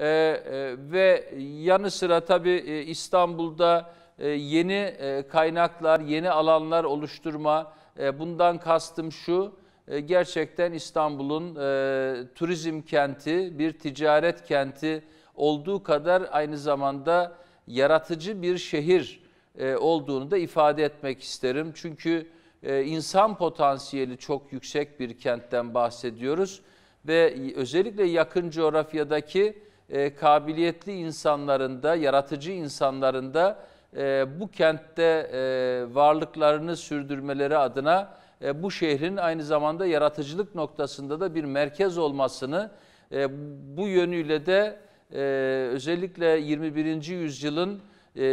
Ee, e, ve yanı sıra tabii e, İstanbul'da e, yeni e, kaynaklar, yeni alanlar oluşturma, bundan kastım şu, gerçekten İstanbul'un turizm kenti, bir ticaret kenti olduğu kadar aynı zamanda yaratıcı bir şehir olduğunu da ifade etmek isterim. Çünkü insan potansiyeli çok yüksek bir kentten bahsediyoruz ve özellikle yakın coğrafyadaki e, kabiliyetli insanlarında, yaratıcı insanlarında e, bu kentte e, varlıklarını sürdürmeleri adına e, bu şehrin aynı zamanda yaratıcılık noktasında da bir merkez olmasını e, bu yönüyle de e, özellikle 21. yüzyılın e,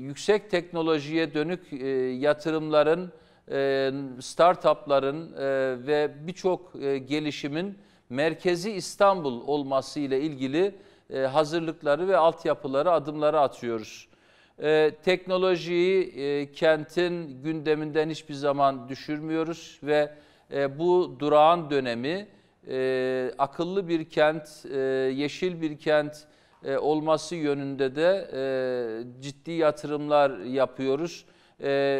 yüksek teknolojiye dönük e, yatırımların, e, startupların e, ve birçok e, gelişimin merkezi İstanbul olması ile ilgili e, hazırlıkları ve altyapıları adımları atıyoruz. E, teknolojiyi e, kentin gündeminden hiçbir zaman düşürmüyoruz ve bu durağan dönemi akıllı bir kent, yeşil bir kent olması yönünde de ciddi yatırımlar yapıyoruz.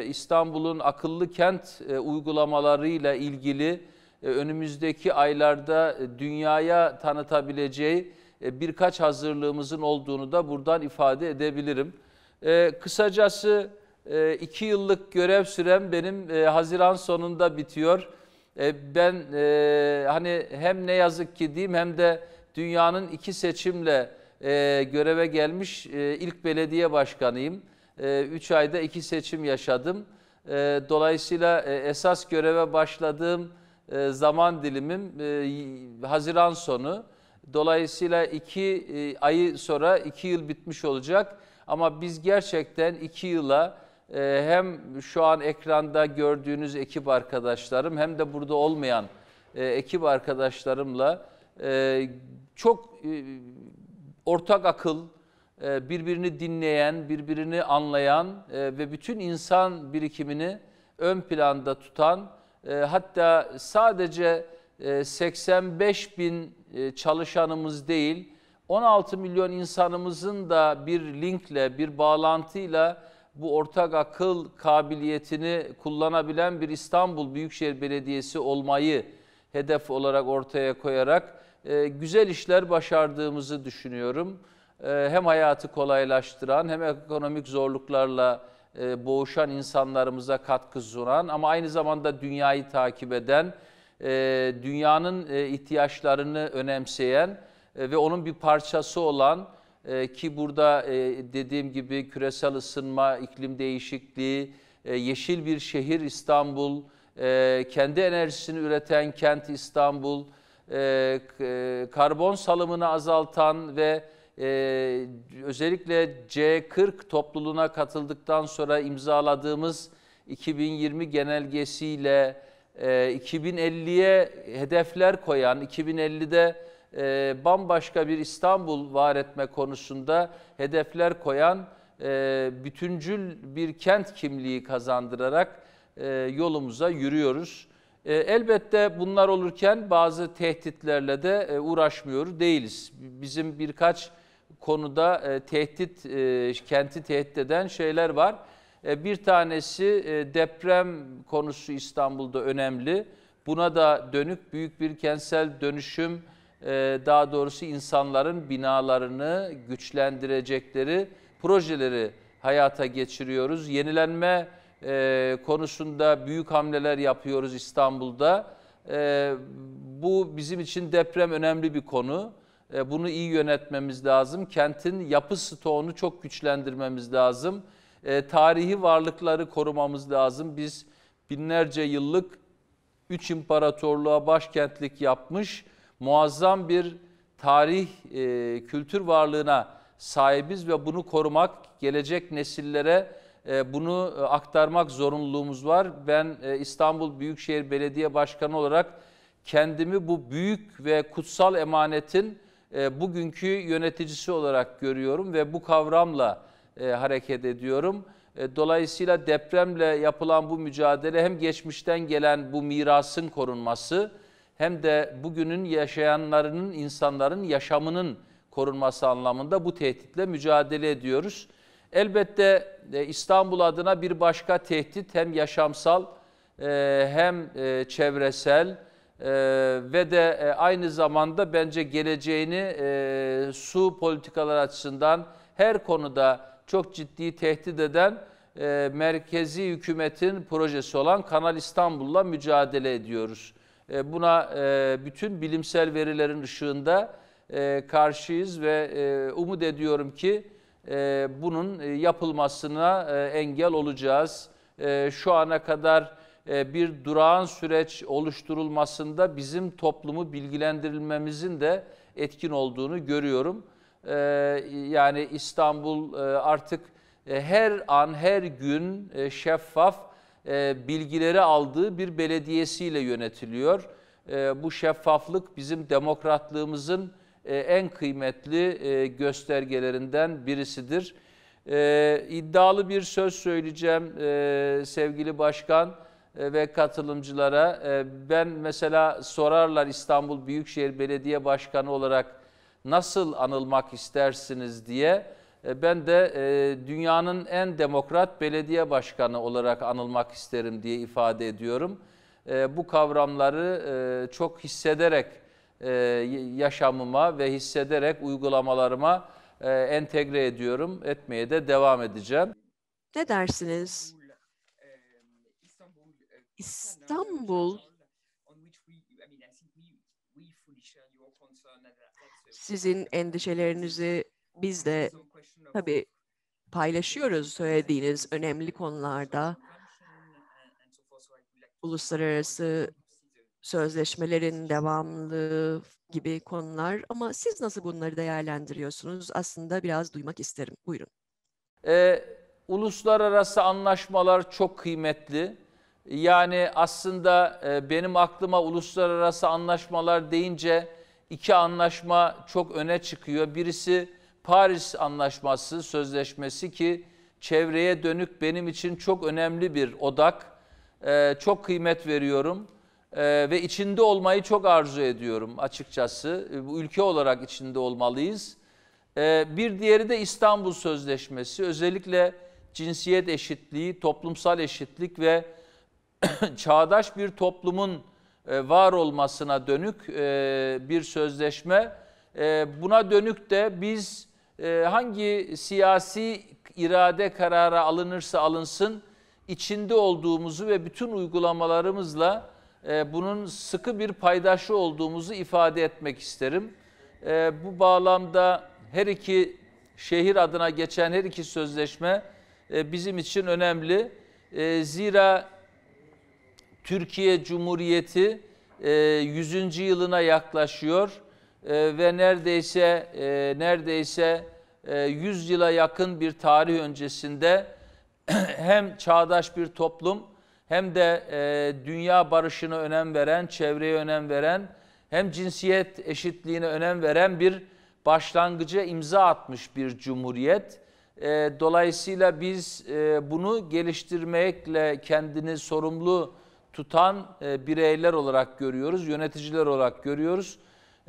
İstanbul'un akıllı kent e, uygulamalarıyla ilgili e, önümüzdeki aylarda e, dünyaya tanıtabileceği e, birkaç hazırlığımızın olduğunu da buradan ifade edebilirim. Kısacası iki yıllık görev sürem benim Haziran sonunda bitiyor. Ben hani hem ne yazık ki diyeyim hem de dünyanın iki seçimle göreve gelmiş ilk belediye başkanıyım. Üç ayda iki seçim yaşadım. Dolayısıyla esas göreve başladığım e, zaman dilimim e, Haziran sonu. Dolayısıyla iki e, ayı sonra iki yıl bitmiş olacak. Ama biz gerçekten iki yıla hem şu an ekranda gördüğünüz ekip arkadaşlarım hem de burada olmayan ekip arkadaşlarımla çok ortak akıl, birbirini dinleyen, birbirini anlayan ve bütün insan birikimini ön planda tutan e, hatta sadece e, 85 bin e, çalışanımız değil, 16 milyon insanımızın da bir linkle, bir bağlantıyla bu ortak akıl kabiliyetini kullanabilen bir İstanbul Büyükşehir Belediyesi olmayı hedef olarak ortaya koyarak e, güzel işler başardığımızı düşünüyorum. E, hem hayatı kolaylaştıran hem ekonomik zorluklarla e, boğuşan insanlarımıza katkı sunan ama aynı zamanda dünyayı takip eden, e, dünyanın e, ihtiyaçlarını önemseyen e, ve onun bir parçası olan ki burada dediğim gibi küresel ısınma, iklim değişikliği, yeşil bir şehir İstanbul, kendi enerjisini üreten kent İstanbul, karbon salımını azaltan ve ee, özellikle C40 topluluğuna katıldıktan sonra imzaladığımız 2020 genelgesiyle e, 2050'ye hedefler koyan, 2050'de e, bambaşka bir İstanbul var etme konusunda hedefler koyan e, bütüncül bir kent kimliği kazandırarak e, yolumuza yürüyoruz. E, elbette bunlar olurken bazı tehditlerle de e, uğraşmıyor değiliz. Bizim birkaç konuda e, tehdit, e, kenti tehdit eden şeyler var. E, bir tanesi e, deprem konusu İstanbul'da önemli. Buna da dönük büyük bir kentsel dönüşüm, e, daha doğrusu insanların binalarını güçlendirecekleri projeleri hayata geçiriyoruz. Yenilenme e, konusunda büyük hamleler yapıyoruz İstanbul'da. E, bu bizim için deprem önemli bir konu. E, bunu iyi yönetmemiz lazım. Kentin yapı stoğunu çok güçlendirmemiz lazım. E, tarihi varlıkları korumamız lazım. Biz binlerce yıllık üç imparatorluğa başkentlik yapmış muazzam bir tarih, e, kültür varlığına sahibiz ve bunu korumak, gelecek nesillere bunu aktarmak zorunluluğumuz var. Ben İstanbul Büyükşehir Belediye Başkanı olarak kendimi bu büyük ve kutsal emanetin e, bugünkü yöneticisi olarak görüyorum ve bu kavramla e, hareket ediyorum. E, dolayısıyla depremle yapılan bu mücadele hem geçmişten gelen bu mirasın korunması hem de bugünün yaşayanlarının, insanların yaşamının korunması anlamında bu tehditle mücadele ediyoruz. Elbette İstanbul adına bir başka tehdit hem yaşamsal hem e, çevresel e, ve de e, aynı zamanda bence geleceğini e, su politikalar açısından her konuda çok ciddi tehdit eden e, merkezi hükümetin projesi olan Kanal İstanbul'la mücadele ediyoruz. E, buna e, bütün bilimsel verilerin ışığında e, karşıyız ve e, umut ediyorum ki e, bunun e, yapılmasına e, engel olacağız. E, şu ana kadar e, bir durağan süreç oluşturulmasında bizim toplumu bilgilendirilmemizin de etkin olduğunu görüyorum. E, yani İstanbul e, artık her an, her gün şeffaf bilgileri aldığı bir belediyesiyle yönetiliyor. Bu şeffaflık bizim demokratlığımızın en kıymetli göstergelerinden birisidir. İddialı bir söz söyleyeceğim sevgili başkan. E, ve katılımcılara. E, ben mesela sorarlar İstanbul Büyükşehir Belediye Başkanı olarak nasıl anılmak istersiniz diye. E, ben de dünyanın en demokrat belediye başkanı olarak anılmak isterim diye ifade ediyorum. Bu kavramları çok hissederek yaşamıma ve hissederek uygulamalarıma entegre ediyorum. Etmeye de devam edeceğim. Ne dersiniz? İstanbul sizin endişelerinizi biz de tabii paylaşıyoruz söylediğiniz önemli konularda uluslararası sözleşmelerin devamlı gibi konular ama siz nasıl bunları değerlendiriyorsunuz? Aslında biraz duymak isterim. Buyurun. Ee, uluslararası anlaşmalar çok kıymetli yani aslında e, benim aklıma uluslararası anlaşmalar deyince iki anlaşma çok öne çıkıyor. Birisi Paris Anlaşması Sözleşmesi ki çevreye dönük benim için çok önemli bir odak. E, çok kıymet veriyorum e, ve içinde olmayı çok arzu ediyorum açıkçası. bu Ülke olarak içinde olmalıyız. Bir diğeri de İstanbul Sözleşmesi. Özellikle cinsiyet eşitliği, toplumsal eşitlik ve çağdaş bir toplumun e, var olmasına dönük e, bir sözleşme. E, buna dönük de biz hangi siyasi irade kararı alınırsa alınsın içinde olduğumuzu ve bütün uygulamalarımızla bunun sıkı bir paydaşı olduğumuzu ifade etmek isterim. Bu bağlamda her iki şehir adına geçen her iki sözleşme bizim için önemli. Zira Türkiye Cumhuriyeti 100. E, yılına yaklaşıyor e, ve neredeyse e, neredeyse 100 yıla yakın bir tarih öncesinde hem çağdaş bir toplum hem de dünya barışına önem veren, çevreye önem veren, hem cinsiyet eşitliğine önem veren bir başlangıca imza atmış bir cumhuriyet. Dolayısıyla biz bunu geliştirmekle kendini sorumlu tutan e, bireyler olarak görüyoruz, yöneticiler olarak görüyoruz.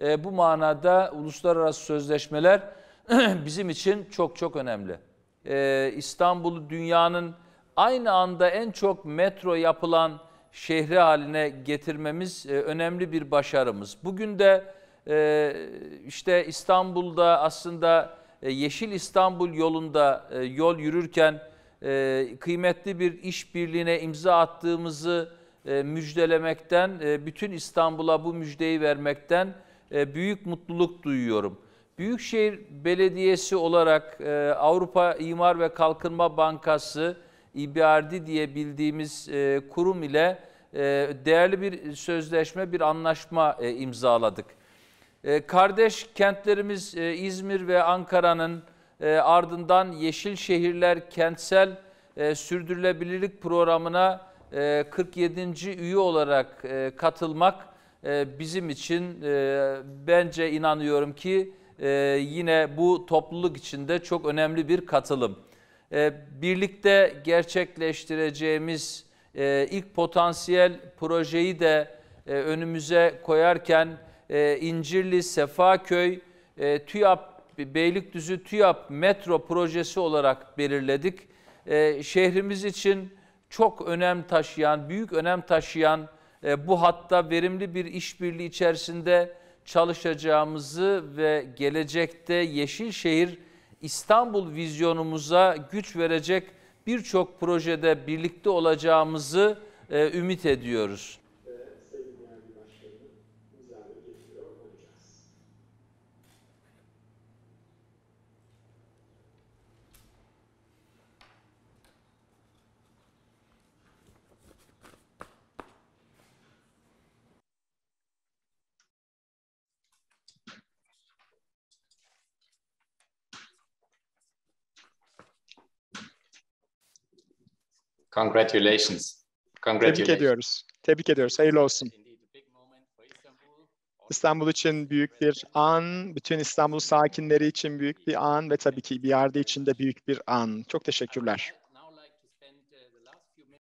E, bu manada uluslararası sözleşmeler bizim için çok çok önemli. E, İstanbul'u dünyanın aynı anda en çok metro yapılan şehri haline getirmemiz e, önemli bir başarımız. Bugün de e, işte İstanbul'da aslında e, Yeşil İstanbul yolunda e, yol yürürken e, kıymetli bir işbirliğine imza attığımızı e, müjdelemekten, e, bütün İstanbul'a bu müjdeyi vermekten e, büyük mutluluk duyuyorum. Büyükşehir Belediyesi olarak Avrupa İmar ve Kalkınma Bankası, İBRD diye bildiğimiz kurum ile değerli bir sözleşme, bir anlaşma imzaladık. kardeş kentlerimiz İzmir ve Ankara'nın ardından Yeşil Şehirler Kentsel Sürdürülebilirlik Programı'na 47. E, üye olarak e, katılmak e, bizim için bence inanıyorum ki yine bu topluluk içinde çok önemli bir katılım. Birlikte gerçekleştireceğimiz ilk potansiyel projeyi de önümüze koyarken İncirli, Sefaköy, TÜYAP, Beylikdüzü TÜYAP metro projesi olarak belirledik. Şehrimiz için çok önem taşıyan, büyük önem taşıyan e, bu hatta verimli bir işbirliği içerisinde çalışacağımızı ve gelecekte Yeşilşehir İstanbul vizyonumuza güç verecek birçok projede birlikte olacağımızı e, ümit ediyoruz. Congratulations. Congratulations. Tebrik ediyoruz. Tebrik ediyoruz. Hayırlı olsun. İstanbul için büyük bir an, bütün İstanbul sakinleri için büyük bir an ve tabii ki bir yerde için de büyük bir an. Çok teşekkürler.